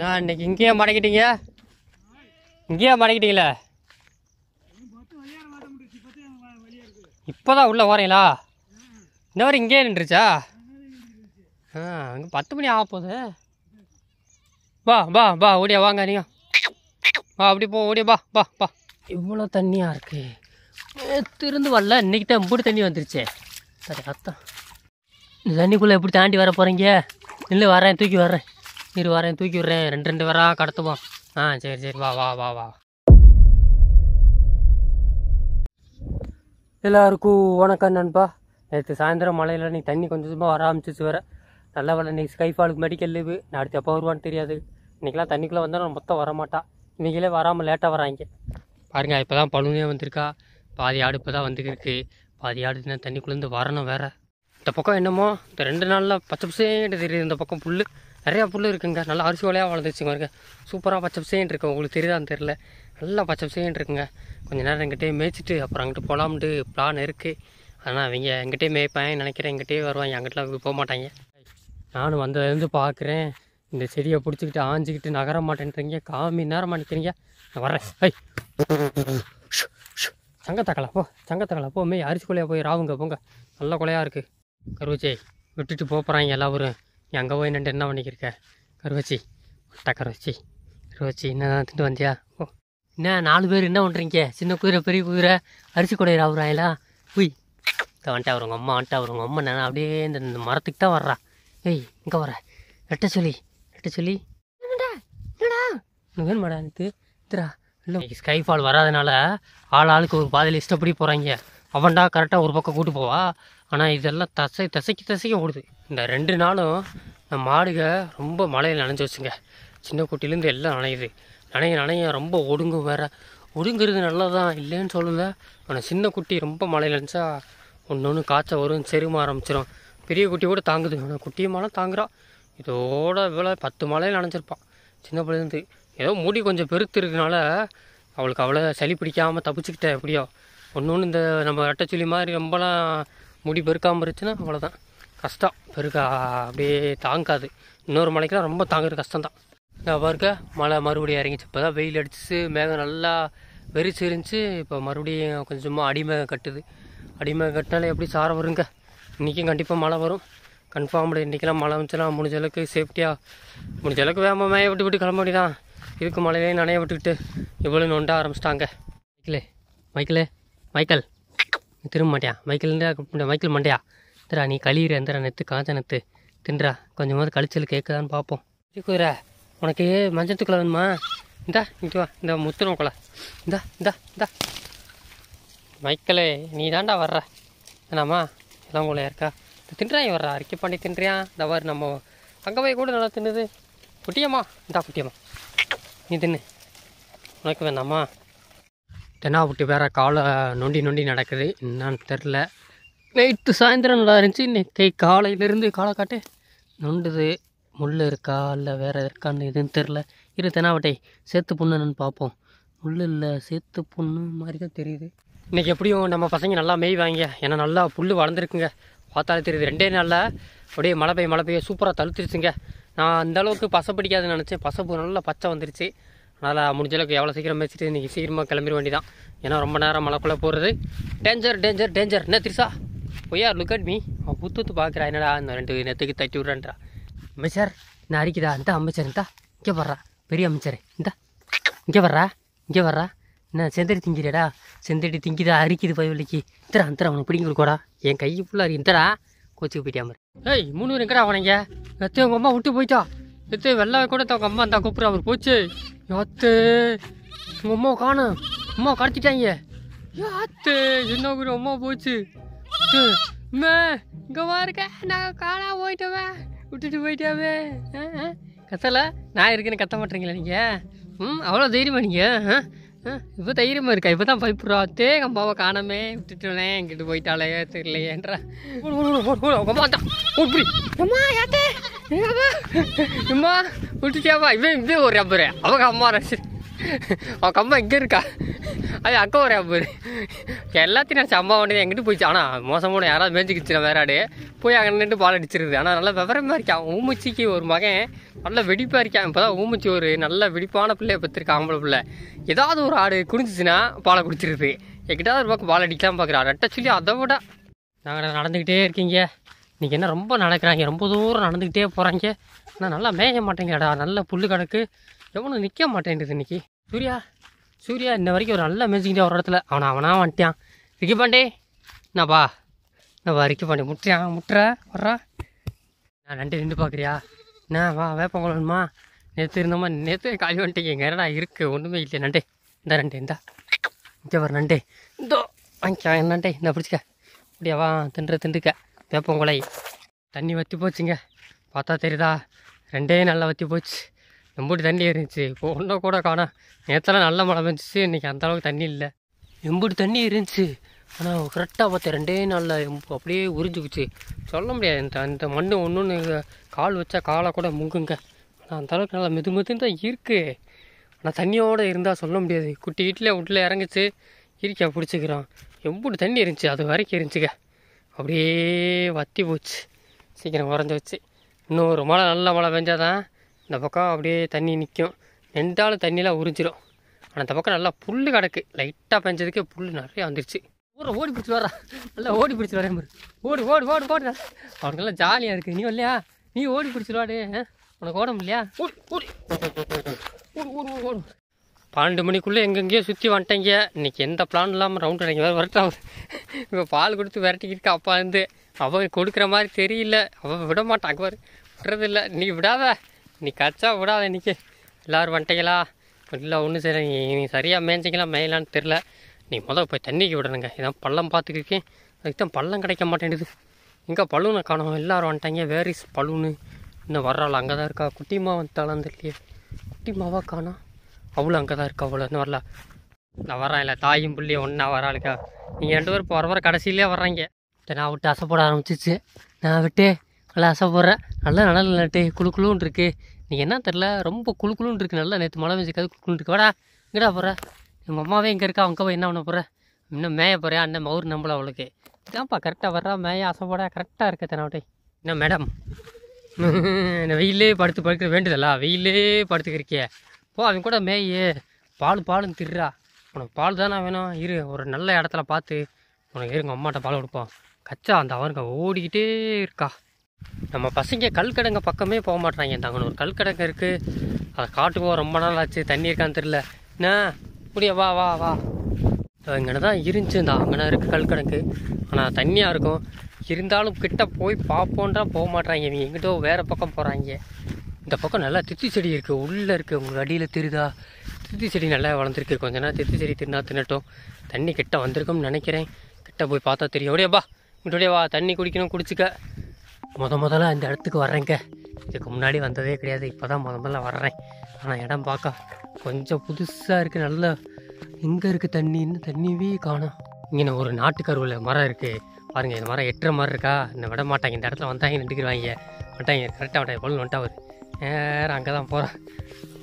நான் இன்னைக்கு இங்கேயே மடக்கிட்டீங்க இங்கேயே மடக்கிட்டீங்களே இப்போ தான் உள்ளே வரீங்களா இந்த வரை இங்கேயே நின்றுச்சா ஆ அங்கே பத்து மணி ஆக போகுது பா பா பா ஓடியா வாங்க நீங்கள் பா அப்படி போ ஓடியா பா பா பா இவ்வளோ தண்ணியாக இருக்கு திருந்து வரல இன்றைக்கி தான் இப்படி தண்ணி வந்துருச்சே சரி அத்தான் இந்த தண்ணிக்குள்ளே எப்படி தாண்டி வர போகிறீங்க இல்லை வரேன் தூக்கி வர்றேன் இரு வாரம் தூக்கி விட்றேன் ரெண்டு ரெண்டு வாரம் கடத்துவோம் ஆ சரி சரி வா வா வா வா எல்லாருக்கும் வணக்கம் நண்பா நேற்று சாயந்தரம் மழையில் நீ தண்ணி கொஞ்சம் கொஞ்சமாக வர ஆரம்பிச்சிச்சு வேறு நல்லா வேலை நீ ஸ்கைஃபாலுக்கு மெடிக்கல் லீவு நான் அடுத்து எப்போ வருவான்னு தெரியாது இன்றைக்கெலாம் தண்ணிக்குள்ளே வந்தால் நான் மொத்தம் வரமாட்டா இன்றைக்கிலே வராமல் லேட்டாக வராங்க பாருங்க இப்போ தான் பழுவே வந்திருக்கா பாதி ஆடு இப்போ தான் வந்துருக்கு பாதி ஆடு தான் தண்ணிக்குள்ளேருந்து வரணும் வேறு இந்த பக்கம் என்னமோ இந்த ரெண்டு நாளில் பச்சை பசேன்ட்டு தெரியுது இந்த பக்கம் புல் நிறையா புல் இருக்குங்க நல்லா அரிசி வலையாக வளர்ந்துச்சுங்க இருக்கு சூப்பராக பச்சை பசேன்னு இருக்கு உங்களுக்கு தெரியுதான்னு தெரில நல்லா பச்சை பசேன்னு இருக்குங்க கொஞ்சம் நேரம் எங்கிட்டே மேய்ச்சிட்டு அப்புறம் அங்கிட்டு போகலாம்ட்டு பிளான் இருக்குது ஆனால் அவங்க எங்கிட்டே மேய்ப்பேன் நினைக்கிறேன் எங்கிட்டே வருவாங்க அங்கிட்டலாம் போக மாட்டாங்க நானும் வந்ததுலேருந்து பார்க்குறேன் இந்த செடியை பிடிச்சிக்கிட்டு ஆஞ்சிக்கிட்டு நகர மாட்டேன்றீங்க காமி நேரம் நினைக்கிறீங்க நான் வரேன் ஐ சங்கத்தக்கலா போ சங்கத்தக்கலா போமே அரிசி கொலையாக போய் ராவுங்க போங்க நல்ல கொலையாக இருக்குது கருவச்சே விட்டுட்டு போகிறாங்க எல்லாரும் எங்கே போய் நின்று என்ன பண்ணிக்கிருக்க கருவச்சி முட்டை கருவச்சி கருவச்சி என்ன தின்ட்டு வந்தியா ஓ என்ன நாலு பேர் என்ன பண்ணுறீங்க சின்ன குதிரை பெரிய குதிரை அரிசி குடையிற ஆகுறாங்களா உய் வந்துட்டா வருங்க அம்மா வந்துட்டா வருங்க அம்மா நான் அப்படியே இந்த மரத்துக்கு தான் வர்றா ஏய் இங்கே வர ரெட்ட சொல்லி ரெட்ட சொல்லி என்னடா என்னடா வேணுமாடா இல்லை ஸ்கை ஃபால் வராதனால ஆள் ஆளுக்கு ஒரு பாதையில் இஷ்டப்படி போகிறாங்க அவன்டா கரெக்டாக ஒரு பக்கம் கூட்டு போவா ஆனால் இதெல்லாம் தசை தசைக்கு தசைக்க ஓடுது இந்த ரெண்டு நாளும் இந்த மாடுக ரொம்ப மழையில் நனைஞ்சு வச்சுங்க சின்ன குட்டிலேருந்து எல்லாம் நனையுது நனைய நனைய ரொம்ப ஒடுங்கும் வேற ஒடுங்குறது நல்லதான் இல்லைன்னு சொல்லுங்க ஆனால் சின்ன குட்டி ரொம்ப மழையில் நினச்சா ஒன்று ஒன்று காய்ச்சல் வரும் செரும ஆரம்பிச்சிடும் பெரிய குட்டி கூட தாங்குது ஆனால் குட்டியும் மழை தாங்குறான் இதோட இவ்வளோ பத்து மழையில் நனைஞ்சிருப்பான் சின்ன பிள்ளைலேருந்து ஏதோ முடி கொஞ்சம் பெருத்து இருக்கனால அவளுக்கு அவ்வளோ சளி பிடிக்காமல் தப்பிச்சுக்கிட்டேன் எப்படியோ ஒன்று ஒன்று இந்த நம்ம ரெட்டச்சுளி மாதிரி ரொம்பலாம் முடி பெருக்காமல் இருந்துச்சுன்னா அவ்வளோதான் கஷ்டம் பெருக்கா அப்படியே தாங்காது இன்னொரு மலைக்கெலாம் ரொம்ப தாங்குறது கஷ்டம் தான் நான் பாருக்க மழை மறுபடியும் இறங்கிச்சு இப்போ தான் வெயில் அடிச்சு மேகம் நல்லா வெறிச்சு இருந்துச்சு இப்போ மறுபடியும் கொஞ்சமாக அடிமேகம் கட்டுது அடிமேகம் கட்டினாலே எப்படி சாரம் வருங்க இன்றைக்கும் கண்டிப்பாக மழை வரும் கன்ஃபார்ம்டு இன்றைக்கெல்லாம் மழை வந்துச்சுன்னா முடிஞ்ச அளவுக்கு சேஃப்டியாக முடிஞ்ச அளவுக்கு வேகமாக மேய விட்டு விட்டு கிளம்ப முடியுதான் இதுக்கு மழையிலேயே நனைய விட்டுக்கிட்டு இவ்வளோ நொண்டாக ஆரம்பிச்சிட்டாங்க மைக்கிளே மைக்கிளே மைக்கேல் திரும்ப மாட்டியா மைக்கிள் மைக்கிள் மண்டையா எந்திரா நீ கழியிற எந்திரா நெத்து காஞ்ச நெத்து தின்றா கொஞ்சமாவது கழிச்சல் கேட்குதான்னு பார்ப்போம் குதிரை உனக்கு மஞ்சத்துக்குள்ள வேணுமா இந்தா இங்கே வா இந்த முத்துரும் குழா இந்தா இந்தா இந்தா மைக்கலே நீ தாண்டா வர்ற என்னம்மா எல்லாம் கூட இருக்கா தின்றாய் வர்றா அரிக்கை பண்ணி தின்றியான் தவறு நம்ம அங்கே போய் கூட நல்லா தின்னுது குட்டியம்மா இந்தா குட்டியம்மா நீ தின்னு உனக்கு தென்னா புட்டி வேற காலை நொண்டி நொண்டி நடக்குது என்னான்னு தெரில நைட்டு சாயந்தரம் நல்லா இருந்துச்சு இன்னைக்கு காலையிலேருந்து காலக்காட்டு நொண்டுது முள் இருக்கா இல்லை வேறு இருக்கான்னு எதுன்னு தெரில இரு தெனாவட்டை சேத்து புண்ணுன்னு பார்ப்போம் முள் இல்லை சேத்து புண்ணு மாதிரி தான் தெரியுது இன்றைக்கி எப்படியும் நம்ம பசங்க நல்லா மெய் வாங்க ஏன்னா நல்லா புல் வளர்ந்துருக்குங்க பார்த்தாலே தெரியுது ரெண்டே நாளில் அப்படியே மழை பெய்ய மழை பெய்ய சூப்பராக தழுத்துருச்சுங்க நான் அந்தளவுக்கு பசை பிடிக்காதுன்னு நினச்சேன் பசை நல்லா பச்சை வந்துருச்சு அதனால் முடிஞ்ச அளவுக்கு எவ்வளோ சீக்கிரம் வச்சுட்டு இன்றைக்கி சீக்கிரமாக கிளம்பிட வேண்டிதான் ஏன்னா ரொம்ப நேரம் மழைக்குள்ளே போகிறது டேஞ்சர் டேஞ்சர் டேஞ்சர் என்ன திருசா பொய்யா லுக் அட் மீ அவன் புத்து பார்க்குறா என்னடா அந்த ரெண்டு நேரத்துக்கு தட்டி விட்றான்றா அமைச்சர் நான் அரிக்குதா அந்த அமைச்சர் இந்தா இங்கே வர்றா பெரிய அமைச்சர் இந்தா இங்கே வர்றா இங்கே வர்றா நான் செந்தடி திங்கிறடா செந்தடி திங்கிதா அரிக்குது பயவலிக்கு இந்தரா அந்த அவனுக்கு பிடிங்கிருக்கோடா என் கை ஃபுல்லாக இருக்கு இந்தரா கோச்சுக்கு மாதிரி ஏய் மூணு எங்கடா அவனைங்க எத்து உங்கள் அம்மா விட்டு போயிட்டா எத்து வெள்ளை கூட உங்கள் அம்மா இந்தா கூப்பிட்ற அவர் போச்சு யாத்து உங்கள் அம்மா காணும் அம்மா கடத்திட்டாங்க யாத்து என்ன அம்மா போச்சு இங்கேவா பாருக்க நாங்கள் காணா போயிட்டோமே விட்டுட்டு போயிட்டாவே கத்தலை நான் இருக்குன்னு கத்த மாட்டீங்களா நீங்கள் ம் அவ்வளோ தைரியமா நீங்கள் இப்போ தைரியமாக இருக்கா இப்போ தான் பயப்படுறா அத்தே அம்மாவை காணாமே விட்டுட்டோனே எங்கிட்ட போயிட்டாலே தெரியலையேன்றா அம்மா விட்டுட்டியாவா இவன் இவன் ஒரு ரப்பரு அவங்க அம்மா ரசிச்சு அவன் கம்மா இங்கே இருக்கா அது அக்கா ஒரு பாரு எல்லாத்தையும் நான் சம்பா வேண்டியது எங்கிட்டு போயிடுச்சு ஆனால் மோசமான யாராவது மேய்ச்சிக்கிச்சு நான் வேறாடு போய் அங்கே நின்று பால் அடிச்சிருது ஆனால் நல்லா விவரமாக இருக்கான் ஊமுச்சிக்கு ஒரு மகன் நல்லா வெடிப்பாக இருக்கான் இப்போ தான் ஊமுச்சி ஒரு நல்ல வெடிப்பான பிள்ளைய பற்றிருக்கான் அவங்கள பிள்ளை ஏதாவது ஒரு ஆடு குடிஞ்சிச்சுன்னா பாலை குடிச்சிருது எங்கிட்ட ஒரு பக்கம் பால் அடிக்கலாம் பார்க்குறான் ரெட்டை சொல்லி அதை விட நாங்கள் நடந்துக்கிட்டே இருக்கீங்க இன்றைக்கி என்ன ரொம்ப நடக்கிறாங்க ரொம்ப தூரம் நடந்துக்கிட்டே போகிறாங்க ஆனால் நல்லா மேய மாட்டேங்கடா நல்ல புல் கணக்கு எவனும் நிற்க மாட்டேன்றது இன்றைக்கி சூர்யா சூர்யா இன்ன வரைக்கும் ஒரு நல்ல மியூசிக்கிட்டே ஒரு இடத்துல அவனை அவனா வந்துட்டான் ரிக்கி பாண்டே நான் வா ரிக்கி பாண்டே முட்டுறான் முட்டுற வர்றா நான் நண்டு நின்று பார்க்குறியா என்ன வா வேப்பங்குளம் வேணுமா நேற்று இருந்தோமா நேற்று காலி வந்துட்டீங்க எங்கள் என்னடா இருக்குது ஒன்றுமே இல்லை நண்டே இந்த நண்டு இந்தா இங்கே வர நண்டே இந்தோ வாங்கிக்கா நண்டே இந்த பிடிச்சிக்க அப்படியா வா திண்டுற திண்டுக்க வேப்பங்குலை தண்ணி வற்றி போச்சுங்க பார்த்தா தெரியுதா ரெண்டே நல்லா வற்றி போச்சு எம்பூட்டி தண்ணி இருந்துச்சு இப்போ ஒன்றும் கூட காணா நேற்றுலாம் நல்ல மழை பெஞ்சிச்சு இன்றைக்கி அந்த அளவுக்கு தண்ணி இல்லை எம்புட்டு தண்ணி இருந்துச்சு ஆனால் கரெக்டாக பார்த்தேன் ரெண்டே நாளில் எம்பு அப்படியே உறிஞ்சிக்குச்சு சொல்ல முடியாது இந்த அந்த மண் ஒன்று ஒன்று கால் வச்சா காலை கூட முங்குங்க ஆனால் அந்த அளவுக்கு நல்லா மெது மெதுன்னு தான் இருக்குது ஆனால் தண்ணியோடு இருந்தால் சொல்ல முடியாது குட்டி வீட்டில் வீட்டில் இறங்கிச்சு இருக்கா பிடிச்சிக்கிறோம் எம்புட்டு தண்ணி இருந்துச்சு அது வரைக்கும் இருந்துச்சுக்க அப்படியே வத்தி போச்சு சீக்கிரம் உறைஞ்சி வச்சு இன்னும் ஒரு மழை நல்ல மழை பெஞ்சாதான் இந்த பக்கம் அப்படியே தண்ணி நிற்கும் நின்றாலும் தண்ணியெலாம் உறிஞ்சிரும் ஆனால் அந்த பக்கம் நல்லா புல் கிடக்கு லைட்டாக பெஞ்சதுக்கே புல் நிறையா வந்துருச்சு ஊற ஓடி பிடிச்சி வரா நல்லா ஓடி பிடிச்சி வரேன் ஓடி ஓடி ஓடி ஓடி அவனுக்கெல்லாம் ஜாலியாக இருக்குது நீ இல்லையா நீ ஓடி பிடிச்சிருவாடு உனக்கு ஓட முடியலையா ஓடி ஓடி ஓடி ஓடு ஓடி ஓடும் பன்னெண்டு மணிக்குள்ளே எங்கெங்கேயோ சுற்றி வந்துட்டேங்க இன்றைக்கி எந்த பிளான் இல்லாமல் ரவுண்ட் அடைங்க வேறு வரட்டும் இப்போ பால் கொடுத்து விரட்டிக்கிட்டு அப்பா இருந்து அவன் கொடுக்குற மாதிரி தெரியல அவள் விட மாட்டான் பாரு விடுறதில்ல நீ விடாத நீ கச்சா விடாத இன்றைக்கி எல்லோரும் வந்துட்டீங்களா இல்லை ஒன்றும் சரி நீ சரியாக மேய்ஞ்சிக்கலாம் மேயலான்னு தெரில நீ முதல் போய் தண்ணிக்கு விடணுங்க இதான் பள்ளம் பார்த்துக்கிருக்கேன் அதுக்கு தான் பள்ளம் கிடைக்க மாட்டேன்டுது இங்கே பழுவனை காணும் எல்லோரும் வந்துட்டாங்க வேரிஸ் இஸ் இன்னும் வர்றாள் அங்கே தான் இருக்கா குட்டி குட்டிமா இல்லையே குட்டி மாவாக காணும் அவ்வளோ அங்கே தான் இருக்கா அவ்வளோ இன்னும் வரல நான் வரேன் இல்லை தாயும் பிள்ளையும் ஒன்றா வராளுக்கா நீங்கள் ரெண்டு பேரும் போகிற வர கடைசியிலே வர்றாங்க நான் விட்டு அசைப்பட ஆரம்பிச்சிச்சு நான் விட்டு நல்லா அசைப்படுறேன் நல்லா நல்லா நல்லாட்டு குழு குழுன்னு இருக்குது நீங்கள் என்ன தெரில ரொம்ப குழு குழுன்னு இருக்குது நல்லா நேற்று மழை பெஞ்சிக்காது குழுன்னு இருக்கு வாடா இங்கடா போகிற எங்கள் அம்மாவே இங்கே இருக்கா அவங்க போய் என்ன பண்ண போகிற இன்னும் மேய போகிறேன் அண்ணன் மவுர் நம்பளை அவளுக்கு இதான்ப்பா கரெக்டாக வர்றா மேய அசைப்போட கரெக்டாக இருக்க தனவட்டை என்ன மேடம் என்ன வெயிலே படுத்து படுக்க வேண்டுதலா வெயிலே படுத்துக்கிறிக்கே போ அவன் கூட மேயே பால் பாலும் திருறா உனக்கு பால் தானே வேணும் இரு ஒரு நல்ல இடத்துல பார்த்து உனக்கு இருங்க அம்மாட்ட பால் கொடுப்போம் கச்சா அந்த அவனுக்கு ஓடிக்கிட்டே இருக்கா நம்ம பசங்க கல்கடங்க பக்கமே போக மாட்டாங்க ஒரு கல்கடங்க இருக்குது அதை காட்டுக்கு போக ரொம்ப நாள் ஆச்சு தண்ணி இருக்கான்னு தெரில என்ன முடியா வா வா வா இங்கே தான் இருந்துச்சு இந்த அங்கே இருக்குது கல்கடங்கு ஆனால் தண்ணியாக இருக்கும் இருந்தாலும் கிட்ட போய் பார்ப்போன்றா போக மாட்டாங்க இவங்க எங்கிட்டோ வேறு பக்கம் போகிறாங்க இந்த பக்கம் நல்லா தித்தி செடி இருக்குது உள்ளே இருக்குது உங்களுக்கு அடியில் திருதா தித்தி செடி நல்லா வளர்ந்துருக்கு கொஞ்ச நேரம் தித்தி செடி திருந்தா தின்னட்டும் தண்ணி கிட்ட வந்திருக்கும்னு நினைக்கிறேன் கிட்ட போய் பார்த்தா தெரியும் அப்படியேப்பா இங்கிட்டோடையே வா தண்ணி குடிக்கணும் குடிச்சிக்க முத முதல்ல இந்த இடத்துக்கு வர்றேங்க இதுக்கு முன்னாடி வந்ததே கிடையாது இப்போ தான் முத முதல்ல வர்றேன் ஆனால் இடம் பார்க்க கொஞ்சம் புதுசாக இருக்குது நல்ல எங்கே இருக்குது தண்ணின்னு தண்ணியவே காணும் இங்கே ஒரு நாட்டுக்கருவில் மரம் இருக்குது பாருங்கள் இந்த மரம் எட்டுற மாதிரி இருக்கா இந்த விட மாட்டாங்க இந்த இடத்துல வந்தாங்க நின்றுக்குருவாங்க மாட்டாங்க கரெக்டாக வந்துட்டாங்க பொருள் வந்துட்டா அவர் நேரம் அங்கே தான் போகிறேன்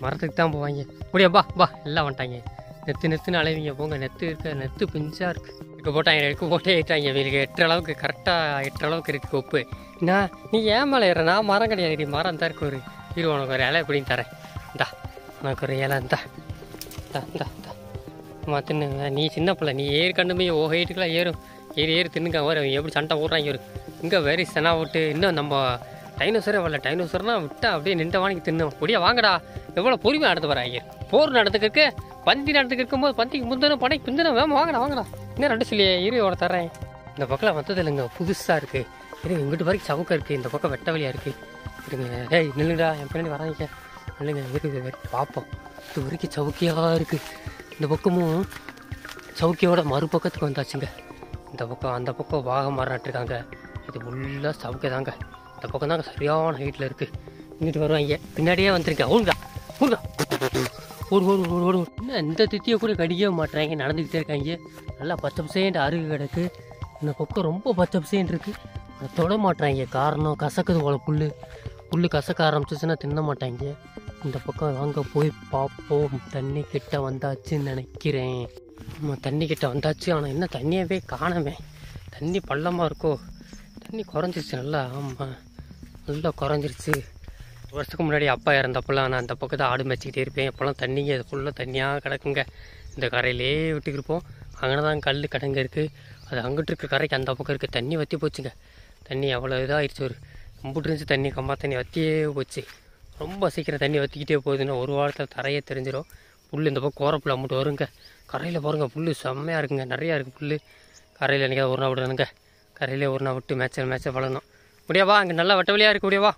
மரத்துக்கு தான் போவாங்க அப்படியே பா பா எல்லாம் வந்துட்டாங்க நெத்து நெத்துன்னு அலைவிங்க போங்க நெத்து இருக்க நெத்து பிஞ்சாக இருக்குது இப்போ போட்டாங்க எடுக்க போட்டே ஏற்றாங்க இவங்களுக்கு எட்டுற அளவுக்கு கரெக்டாக எட்டுற அளவுக்கு இருக்குது உப்பு நான் நீ ஏற நான் மரம் கிடையாது மரம் தான் இருக்கு ஒரு இரு உனக்கு ஒரு இலை எப்படின்னு தரேன் இந்தா உனக்கு ஒரு இலை இந்தா இந்தா இந்தா இந்தா நீ சின்ன பிள்ளை நீ ஏறு கண்டுமே ஓ ஹைட்டுக்கெலாம் ஏறும் ஏறி ஏறி தின்னுக்க வரும் எப்படி சண்டை போடுறாங்க ஒரு இங்கே வெரி செனா விட்டு இன்னும் நம்ம டைனோசரே வரல டைனோசர்னா விட்டா அப்படியே நின்ற வாங்கி தின்னு பொடியா வாங்கடா எவ்வளோ பொறுமையாக நடந்து வராங்க போர் நடந்துக்கிருக்கு பந்தி நடந்துக்கு இருக்கும்போது பந்திக்கு முந்தினும் படைக்கு பிந்தினும் வேமா வாங்கடா வாங்கடா இன்னும் ரெண்டு சொல்லியே இரு தரேன் இந்த பக்கம் இல்லைங்க புதுசாக இருக்குது இருங்க இங்கிட்டு வரைக்கும் சவுக்கம் இருக்குது இந்த பக்கம் வெட்ட வழியாக இருக்குது இருங்க ஏய் நில்லுங்கடா என் பின்னாடி வராங்க நில்லுங்க இருக்குது பார்ப்போம் இது வரைக்கும் சவுக்கியாக இருக்குது இந்த பக்கமும் சவுக்கியோட மறுபக்கத்துக்கு வந்தாச்சுங்க இந்த பக்கம் அந்த பக்கம் வாக மரம் நட்டுருக்காங்க இது ஃபுல்லாக சவுக்கை தாங்க இந்த பக்கம் தாங்க சரியான ஹைட்டில் இருக்குது இங்கிட்டு வருவாங்க பின்னாடியே வந்திருக்கேன் ஊருங்க ஊருங்க ஓடு ஓடு என்ன இந்த இன்னும் எந்த தித்தியை கூட கடிக்கவே மாட்டுறாங்க நடந்துக்கிட்டே இருக்காங்க நல்லா பச்சை பசேன்ட்டு அருகு கிடக்கு இந்த பக்கம் ரொம்ப பச்சை பசேன்ட்டு இருக்குது அதை தொட மாட்டாங்க காரணம் கசக்குது போல புல் புல் கசக்க ஆரம்பிச்சிச்சுன்னா தின்ன மாட்டாங்க இந்த பக்கம் வாங்க போய் பார்ப்போம் தண்ணி கிட்ட வந்தாச்சுன்னு நினைக்கிறேன் நம்ம தண்ணி கிட்ட வந்தாச்சு ஆனால் என்ன தண்ணியாகவே காணமே தண்ணி பள்ளமாக இருக்கோ தண்ணி குறைஞ்சிருச்சு நல்லா ஆமாம் நல்லா குறைஞ்சிருச்சு வருஷத்துக்கு முன்னாடி அப்பா இறந்தப்பெல்லாம் நான் அந்த பக்கத்தை ஆடு மேய்ச்சிக்கிட்டே இருப்பேன் அப்போல்லாம் தண்ணிங்க அது ஃபுல்லாக தண்ணியாக கிடக்குங்க இந்த கரையிலே விட்டுக்கிருப்போம் அங்கே தான் கல் கடங்கு இருக்குது அது அங்கிட்டு இருக்க கரைக்கு அந்த பக்கம் இருக்குது தண்ணி வற்றி போச்சுங்க தண்ணி அவ்வளோ இதாக ஆயிடுச்சு ஒரு கும்பிட்டுருந்துச்சு தண்ணி கம்மா தண்ணி வற்றியே போச்சு ரொம்ப சீக்கிரம் தண்ணி வற்றிக்கிட்டே போகுதுன்னா ஒரு வாரத்தில் தரையே தெரிஞ்சிடும் புல் இந்த பக்கம் கோரப்புள்ள அமௌண்ட்டு வருங்க கரையில் பாருங்கள் புல் செம்மையாக இருக்குங்க நிறையா இருக்குது புல் கரையில் என்றைக்காவது ஒரு நாள் விடணுங்க கரையிலே ஒரு நாள் விட்டு மேய்ச்சல் மேட்சை வளரணும் முடியாவா அங்கே நல்லா வட்ட வழியாக இருக்குது முடியாவா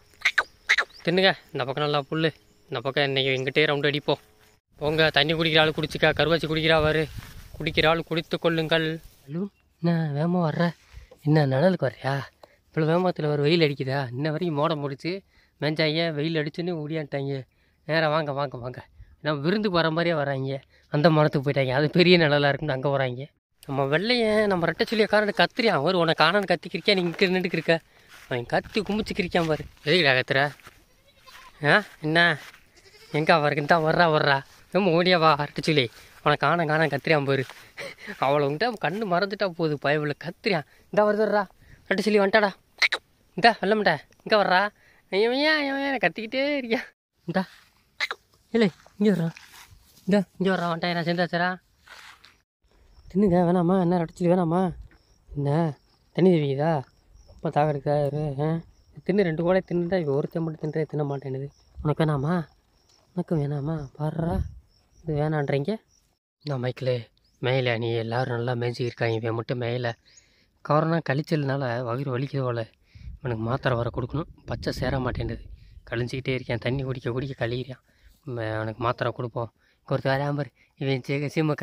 தின்னுங்க இந்த பக்கம் நல்லா புல் இந்த பக்கம் இன்றைக்கி எங்கிட்டே ரவுண்டு அடிப்போம் போங்க தண்ணி குடிக்கிற ஆள் குடிச்சிக்கா கருவாச்சி குடிக்கிறா ஆவார் குடிக்கிற ஆள் குடித்து கொள்ளுங்கள் ஹலோ நான் வேகமாக வர்ற என்ன நிழலுக்கு வர்றியா இவ்வளோ வேமத்தில் ஒரு வெயில் அடிக்குதா இன்ன வரைக்கும் மோடம் முடிச்சு மெஞ்சாங்க வெயில் அடிச்சுன்னு ஓடியான்ட்டாங்க நேராக வாங்க வாங்க வாங்க நம்ம விருந்து போகிற மாதிரியே வராங்க அந்த மரத்துக்கு போயிட்டாங்க அது பெரிய நிழலாக இருக்குன்னு அங்கே வராங்க நம்ம வெள்ளையன் நம்ம ரெட்டை சொல்லிய காரணம் கத்திரியா அவர் காணனு கத்தி கிரிக்கா நீ இங்கே நின்றுக்கு இருக்க அவன் கத்தி கிரிக்கான் பாரு எதுக்குடா கத்துற ஆ என்ன எங்கே அவருக்கு தான் வர்றா வர்றா ரொம்ப ஓடியா வா ரெட்டை சொல்லி உனக்கு காண காண கத்திரியான் பாரு அவளை உங்கள்கிட்ட கண்ணு மறந்துட்டா போகுது பயவில் கத்திரியான் இந்த வருதுடுறா ரெட்டை சொல்லி வந்துட்டாடா இந்தா மாட்டேன் இங்கே வர்றா இவன் இவன் கத்திக்கிட்டே இருக்கியா இந்தா இல்லை இங்கே வர்றா இந்தா இங்கே வர்றா வன்டா நான் சேர்ந்து வச்சரா தின்னுங்க வேணாமா என்ன அடிச்சிட்டு வேணாமா என்ன தண்ணி தெரியுதா ரொம்ப தாக இருக்குதா ஆ தின்னு ரெண்டு கூட தின்னுட்டா இப்போ ஒருத்தன் மட்டும் தின்றே தின்ன மாட்டேனுது உனக்கு வேணாமா உனக்கு வேணாமா பாடுறா இது வேணான்றீங்க நான் மைக்கில் மேயில நீ எல்லோரும் நல்லா மேய்ச்சிக்கிருக்காங்க இவன் மட்டும் மேலே காரணம் கழிச்சதுனால வயிறு வலிக்கிறவளை போல இவனுக்கு மாத்திரை வர கொடுக்கணும் பச்சை சேர மாட்டேன்றது கழிஞ்சிக்கிட்டே இருக்கேன் தண்ணி குடிக்க குடிக்க கழிக்கிறான் அவனுக்கு மாத்திரை கொடுப்போம் ஒரு வராமர் இவன் சே சீம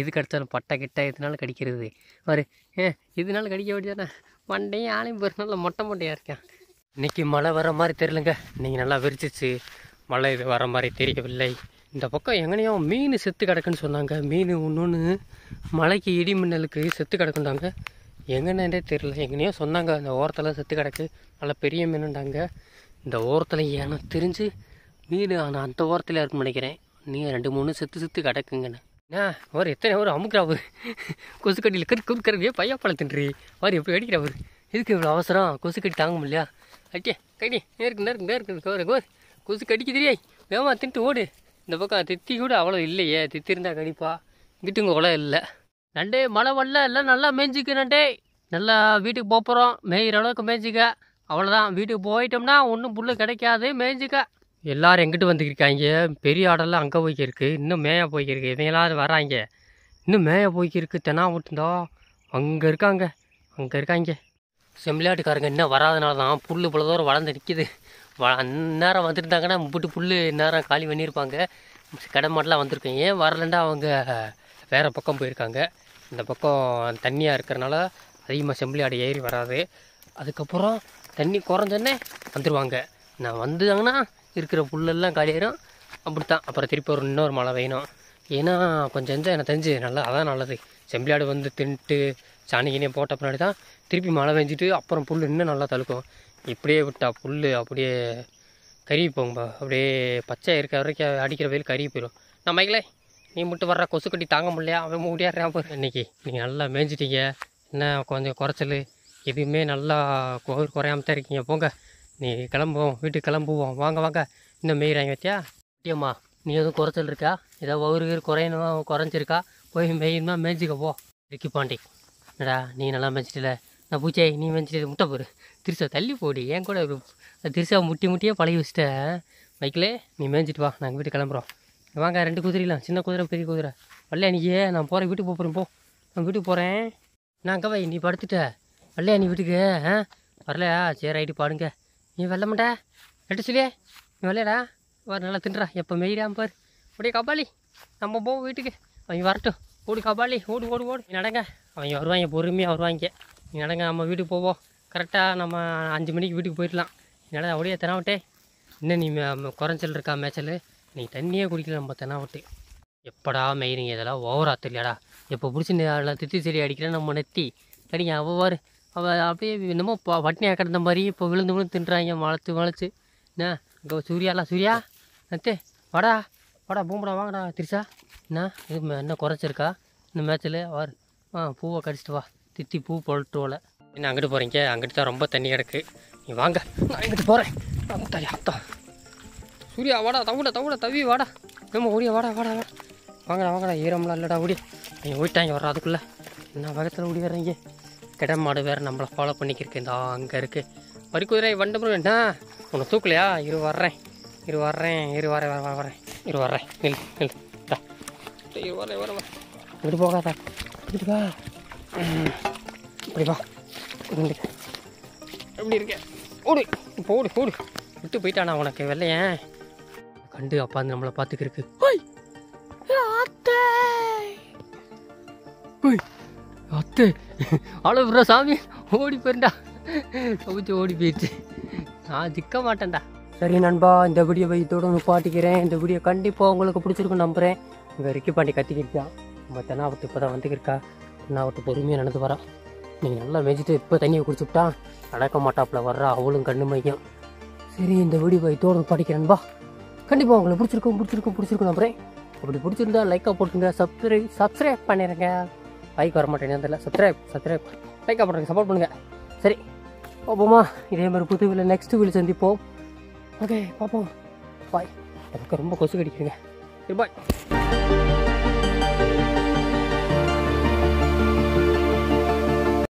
எது கடித்தாலும் பட்டை கிட்ட இதனால கடிக்கிறது ஒரு ஏ இதனால கடிக்க வேண்டியதானே மண்டையும் ஆளையும் நல்ல மொட்டை மொட்டையாக இருக்கேன் இன்றைக்கி மழை வர மாதிரி தெரிலங்க இன்றைக்கி நல்லா விரிச்சிச்சு மழை இது வர மாதிரி தெரியவில்லை இந்த பக்கம் எங்கனையோ மீன் செத்து கிடக்குன்னு சொன்னாங்க மீன் ஒன்று ஒன்று மழைக்கு இடி மின்னலுக்கு செத்து கிடக்குந்தாங்க எங்கன்னே தெரியல எங்கேனையோ சொன்னாங்க அந்த ஓரத்தில் செத்து கிடக்கு நல்லா பெரிய மீனுண்டாங்க இந்த ஓரத்தில் ஏன்னா தெரிஞ்சு மீன் ஆனால் அந்த ஓரத்தில் இருக்கும் நினைக்கிறேன் நீ ரெண்டு மூணு செத்து செத்து கிடக்குங்கண்ணே ஏன் ஒரு எத்தனை ஒரு அமுக்கிறாவு கட்டியில் கரு குறுக்கறியே பையா பழத்தின்றி அவர் எப்படி அடிக்கிறா அவர் இதுக்கு இவ்வளோ அவசரம் கொசு கட்டி தாங்க முடியா அட்டே கடி நேருக்கு நேருக்கு நேருக்கு கோர் கோர் கொசு தெரியாய் வேமா தின்ட்டு ஓடு இந்த பக்கம் திட்டி கூட அவ்வளோ இல்லையே தித்தி இருந்தால் கடிப்பா இங்கிட்டு இங்கே குளம் இல்லை நண்டே மழை வரல எல்லாம் நல்லா மேய்ஞ்சிக்க நண்டே நல்லா வீட்டுக்கு போகிறோம் மேய்கிற அளவுக்கு மேய்ஞ்சிக்க அவ்வளோதான் வீட்டுக்கு போயிட்டோம்னா ஒன்றும் புல் கிடைக்காது மேய்ஞ்சிக்க எல்லோரும் எங்கிட்டு வந்துக்கிருக்காங்க பெரிய ஆடெல்லாம் அங்கே போய்க்கிருக்கு இன்னும் மேய போய்க்கிருக்கு இவங்களாவது வராங்க இன்னும் மேய போய்க்கிருக்கு தெனா விட்டுந்தோ அங்கே இருக்காங்க அங்கே இருக்காங்க செம்மலாட்டுக்காரங்க இன்னும் வராதனால தான் புல் இவ்வளோ தூரம் வளர்ந்து நிற்கிது வ அந்நேரம் வந்துருந்தாங்கன்னா இப்படி புல் நேரம் காலி பண்ணியிருப்பாங்க கடை மாட்டெலாம் வந்திருக்கேன் ஏன் வரலன்னா அவங்க வேறு பக்கம் போயிருக்காங்க இந்த பக்கம் தண்ணியாக இருக்கிறனால அதிகமாக செம்பிளி ஆடு ஏறி வராது அதுக்கப்புறம் தண்ணி குறைஞ்சோன்னே வந்துடுவாங்க நான் வந்துதாங்கன்னா இருக்கிற புல்லெல்லாம் காலியாயிரும் அப்படி தான் அப்புறம் திருப்பி ஒரு இன்னொரு மழை வேணும் ஏன்னா கொஞ்சம் செஞ்சால் எனக்கு தெரிஞ்சு நல்லா அதான் நல்லது செம்பிளாடு வந்து தின்ட்டு சாணிக்கினே போட்ட பின்னாடி தான் திருப்பி மழை பெஞ்சிட்டு அப்புறம் புல் இன்னும் நல்லா தழுக்கும் இப்படியே விட்டா புல் அப்படியே கறி போங்கப்பா அப்படியே பச்சை இருக்கிற வரைக்கும் அடிக்கிற வெயில் கறி போயிடும் நான் மைக்கிலே நீ மட்டும் வர்ற கொசு கட்டி தாங்க முடியல அவன் முடியாடுறான் பாரு இன்னைக்கு நீங்கள் நல்லா மேய்ஞ்சிட்டீங்க என்ன கொஞ்சம் குறைச்சல் எதுவுமே நல்லா கோவில் குறையாம தான் இருக்கீங்க போங்க நீ கிளம்புவோம் வீட்டுக்கு கிளம்புவோம் வாங்க வாங்க இன்னும் மேயிறாங்க வச்சியா முக்கியம்மா நீ எதுவும் குறைச்சல் இருக்கா ஏதோ ஒவ்வொரு கீர் குறையணுமா குறைஞ்சிருக்கா போய் மேயினா மேய்ஞ்சிக்க போ ரிக்கி பாண்டி என்னடா நீ நல்லா மேய்ச்சிட்டில நான் பூச்சே நீ மேய்ச்சிட்டு முட்டை போரு திருசா தள்ளி போடி ஏன் கூட திருசா முட்டி முட்டியே பழகி வச்சுட்டேன் வைக்கலே நீ மேய்ஞ்சிட்டு வா நாங்கள் வீட்டுக்கு கிளம்புறோம் வாங்க ரெண்டு குதிரைலாம் சின்ன குதிரை பெரிய குதிரை வள்ளையா நீயே நான் போகிறேன் வீட்டுக்கு போகிறேன் போ நான் வீட்டுக்கு போகிறேன் நான் கவை நீ படுத்துட்ட வள்ளையா நீ வீட்டுக்கு ஆ வரலையா சரி ரைட்டு பாடுங்க நீ வெள்ள மாட்டா ரெட்டு சொல்லியே நீ வரலையடா வர நல்லா தின்றா எப்போ மெயிடாமல் பாரு அப்படியே கபாலி நம்ம போ வீட்டுக்கு அவன் வரட்டும் ஓடி கபாலி ஓடு ஓடு ஓடு நடங்க அவங்க வருவாங்க பொறுமையாக வருவாங்க நீ நடங்க நம்ம வீட்டுக்கு போவோம் கரெக்டாக நம்ம அஞ்சு மணிக்கு வீட்டுக்கு போயிடலாம் நட அப்படியே தினாவட்டே இன்னும் நீ குறைஞ்சல் இருக்கா மேய்ச்சல் நீ தண்ணியே நம்ம பார்த்தேன்னா விட்டு எப்படா மயிருங்க இதெல்லாம் ஓவரா தெரியலடா எப்போ பிடிச்சி நான் திருத்தி செடி அடிக்கிறேன் நம்ம நெத்தி கடிங்க அவ்வாறு அவள் அப்படியே என்னமோ பட்டினியாக கிடந்த மாதிரி இப்போ விழுந்து விழுந்து தின்றாங்க வளர்த்து மழைச்சு என்ன இங்கே சூர்யாலாம் சூர்யா நத்தே வாடா வாடா பூம்படா வாங்கடா திருசா என்ன இது என்ன குறைச்சிருக்கா இந்த மேட்சில் அவர் ஆ பூவை கடிச்சிட்டு வா தித்தி பூ பொழட்டுவோல என்ன அங்கிட்டு போகிறீங்க அங்கிட்டு தான் ரொம்ப தண்ணி கிடக்கு நீ வாங்க நான் அங்கிட்டு போகிறேன் அத்தா சூர்யா வாடா தவிட தவிட தவி வாடா நம்ம ஓடியா வாடா வாடா வாடா வாங்கடா வாங்கடா ஈரம்லாம் இல்லைடா ஓடி நீங்கள் ஓடிட்டாங்க வர்ற அதுக்குள்ளே என்ன வகத்தில் ஓடி வர்றீங்க கிட மாடு வேறு நம்மளை ஃபாலோ பண்ணிக்கிருக்கேன் இந்த அங்கே இருக்குது பறிக்குதிரை வண்டபுரம் என்ன உன்னை தூக்கலையா இரு வர்றேன் இரு வர்றேன் இரு வரேன் வர வரேன் இரு வர்றேன் இல்லை இல்லை இரு வரேன் வர வர போகாதா இப்படி வா இப்படி வா எப்படி இருக்க ஓடு இப்போ ஓடு ஓடு விட்டு போயிட்டானா உனக்கு வெள்ளையன் கண்டு அப்பா வந்து நம்மளை பார்த்துக்கிருக்கு அத்தை அவ்வளோ சாமி ஓடி போயிருந்தா கவிச்சு ஓடி போயிடுச்சு நான் திக்க மாட்டேன்டா சரி நண்பா இந்த வீடியோவை இதோட நிப்பாட்டிக்கிறேன் இந்த வீடியோ கண்டிப்பாக உங்களுக்கு பிடிச்சிருக்கும் நம்புகிறேன் இங்கே ரிக்கி பாண்டி கத்திக்கிட்டான் நம்ம தென்னாவட்டு இப்போ தான் வந்துக்கிருக்கா தென்னாவட்டு பொறுமையாக நடந்து வரான் நீங்கள் நல்லா மேய்ச்சிட்டு இப்போ தண்ணியை குடிச்சுட்டான் நடக்க மாட்டாப்புல வர்றா அவளும் கண்ணு மையம் சரி இந்த வீடியோ வைத்தோடு நிப்பாட்டிக்கிறேன்பா கண்டிப்பாக உங்களை பிடிச்சிருக்கும் பிடிச்சிருக்கும் பிடிச்சிருக்கோம் நம்புறேன் அப்படி பிடிச்சிருந்தா லைக்காக போட்டுங்க சப்ஸ்கிரைப் சப்ஸ்கிரைப் பண்ணிடுங்க லைக் வர மாட்டேன் தெரியல சப்ஸ்கிரைப் சப்ஸ்கிரைப் லைக்காக போடுறேன் சப்போர்ட் பண்ணுங்கள் சரி பார்ப்போமா இதே மாதிரி புது வீடியோ நெக்ஸ்ட் வீடு சந்திப்போம் ஓகே பார்ப்போம் பாய் எனக்கு ரொம்ப கொசு கடிக்குங்க சரி பாய்